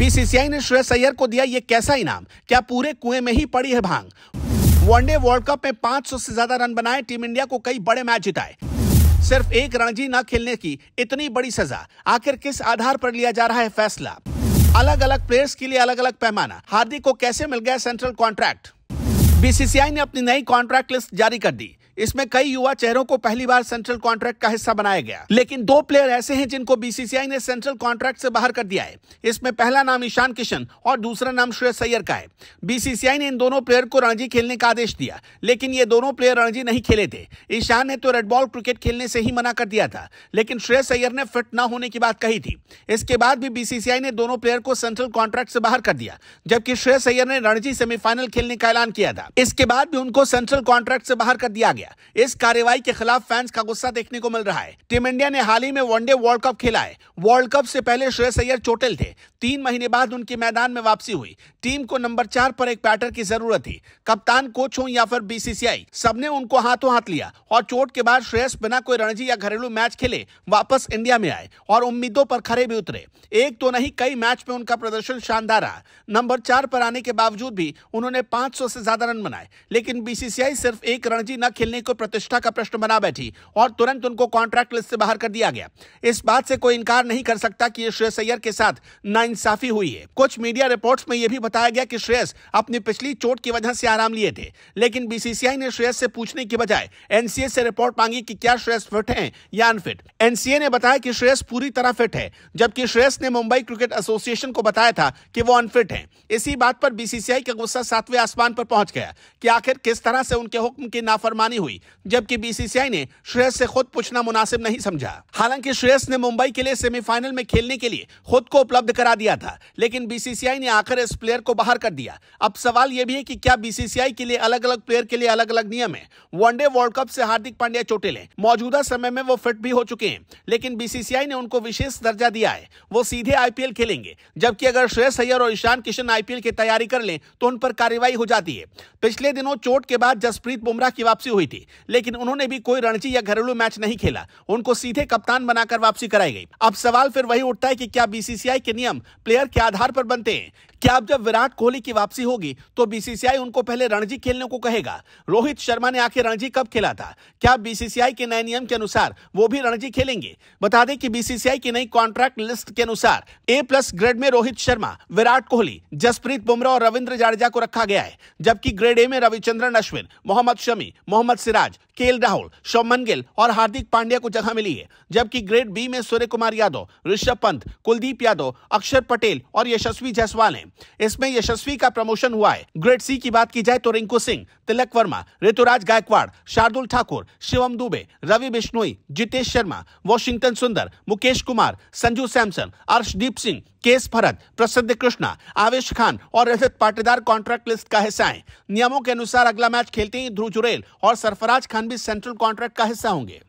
BCCI ने श्रेयस अय्यर को दिया ये कैसा इनाम क्या पूरे कुएं में ही पड़ी है भांग वनडे वर्ल्ड कप में 500 से ज्यादा रन बनाए टीम इंडिया को कई बड़े मैच जिताए सिर्फ एक रणजी न खेलने की इतनी बड़ी सजा आखिर किस आधार पर लिया जा रहा है फैसला अलग अलग प्लेयर्स के लिए अलग अलग पैमाना हार्दिक को कैसे मिल गया सेंट्रल कॉन्ट्रैक्ट बीसीसीआई ने अपनी नई कॉन्ट्रैक्ट लिस्ट जारी कर दी इसमें कई युवा चेहरों को पहली बार सेंट्रल कॉन्ट्रैक्ट का हिस्सा बनाया गया लेकिन दो प्लेयर ऐसे हैं जिनको बीसीसीआई ने सेंट्रल कॉन्ट्रैक्ट से बाहर कर दिया है इसमें पहला नाम ईशान किशन और दूसरा नाम श्रेयस सैयर का है बीसीसीआई ने इन दोनों प्लेयर को रणजी खेलने का आदेश दिया लेकिन ये दोनों प्लेयर रणजी नहीं खेले थे ईशान ने तो रेड बॉल क्रिकेट खेलने से ही मना कर दिया था लेकिन श्रेय सैयर ने फिट न होने की बात कही थी इसके बाद भी बीसीसीआई ने दोनों प्लेयर को सेंट्रल कॉन्ट्रैक्ट से बाहर कर दिया जबकि श्रेय सैयर ने रणजी सेमीफाइनल खेलने का ऐलान किया था इसके बाद भी उनको सेंट्रल कॉन्ट्रैक्ट से बाहर कर दिया गया गया इस कार्यवाही के खिलाफ फैंस का गुस्सा देखने को मिल रहा है टीम इंडिया ने हाल ही में वनडे वर्ल्ड कप खेला है वर्ल्ड कप से पहले श्रेयस अय्यर चोटिल थे तीन महीने बाद उनके मैदान में वापसी हुई टीम को नंबर चार पर एक बैटर की जरूरत थी कप्तान कोच हो या फिर बीसीसीआई सबने उनको हाथों हाथ लिया और चोट के बाद श्रेयस बिना कोई रणजी या घरेलू मैच खेले वापस इंडिया में आए और उम्मीदों पर खड़े भी उतरे एक तो नहीं कई मैच में उनका प्रदर्शन शानदार रहा नंबर चार पर आने के बावजूद भी उन्होंने 500 से ज्यादा रन बनाए लेकिन बीसीसीआई सिर्फ एक रणजी न खेलने कंपनी को प्रतिष्ठा का प्रश्न बना बैठी और तुरंत उनको कॉन्ट्रैक्ट लिस्ट से बाहर कर दिया गया इस बात से कोई इनकार नहीं कर सकता कि श्रेयस अय्यर के साथ नाइंसाफी हुई है कुछ मीडिया रिपोर्ट्स में यह भी बताया गया कि श्रेयस अपनी पिछली चोट की वजह से आराम लिए थे लेकिन बीसीसीआई ने श्रेयस से पूछने की बजाय एनसीए से रिपोर्ट मांगी कि क्या श्रेयस फिट है या अनफिट एनसीए ने बताया कि श्रेयस पूरी तरह फिट है जबकि श्रेयस ने मुंबई क्रिकेट एसोसिएशन को बताया था कि वो अनफिट है इसी बात पर बीसीसीआई का गुस्सा सातवें आसमान पर पहुंच गया कि आखिर किस तरह से उनके हुक्म की नाफरमानी हुई जबकि बीसीसीआई ने श्रेयस से खुद पूछना मुनासिब नहीं समझा हालांकि श्रेयस ने मुंबई के लिए सेमीफाइनल में खेलने के लिए खुद को उपलब्ध करा दिया था लेकिन बीसीसीआई ने आकर इस प्लेयर को बाहर कर दिया अब सवाल यह भी है कि क्या बीसीसीआई के लिए अलग अलग प्लेयर के लिए अलग अलग नियम है वनडे वर्ल्ड कप से हार्दिक पांड्या चोटे ले मौजूदा समय में वो फिट भी हो चुके हैं लेकिन बीसीसीआई ने उनको विशेष दर्जा दिया है वो सीधे आईपीएल खेलेंगे जबकि अगर श्रेयस अय्यर और ईशान किशन आईपीएल की तैयारी कर लें तो उन पर कार्रवाई हो जाती है पिछले दिनों चोट के बाद जसप्रीत बुमराह की वापसी हुई थी लेकिन उन्होंने भी कोई रणजी या घरेलू मैच नहीं खेला उनको सीधे कप्तान बनाकर वापसी कराई गई अब सवाल फिर वही उठता है कि क्या बीसीसीआई के नियम प्लेयर के आधार पर बनते हैं क्या अब जब विराट कोहली की वापसी होगी तो बीसीसीआई उनको पहले रणजी खेलने को कहेगा रोहित शर्मा ने आखिर रणजी कब खेला था क्या बीसीसीआई के नए नियम के अनुसार वो भी रणजी खेलेंगे बता दें कि बीसीसीआई की नई कॉन्ट्रैक्ट लिस्ट के अनुसार ए प्लस ग्रेड में रोहित शर्मा विराट कोहली जसप्रीत बुमराह और रविंद्र जाडेजा को रखा गया है जबकि ग्रेड ए में रविचंद्रन अश्विन मोहम्मद शमी मोहम्मद सिराज केएल राहुल शोभमन गिल और हार्दिक पांड्या को जगह मिली है जबकि ग्रेड बी में सूर्य कुमार यादव ऋषभ पंत कुलदीप यादव अक्षर पटेल और यशस्वी जायसवाल हैं इसमें यशस्वी का प्रमोशन हुआ है ग्रेड सी की बात की जाए तो रिंकू सिंह तिलक वर्मा ऋतुराज गायकवाड़ शार्दुल ठाकुर शिवम दुबे रवि बिश्नोई जितेश शर्मा वॉशिंगटन सुंदर मुकेश कुमार संजू सैमसन अर्शदीप सिंह केस भरत प्रसिद्ध कृष्णा आवेश खान और रजत पाटीदार कॉन्ट्रैक्ट लिस्ट का हिस्सा है नियमों के अनुसार अगला मैच खेलते ही ध्रुव जुरेल और सरफराज खान भी सेंट्रल कॉन्ट्रैक्ट का हिस्सा होंगे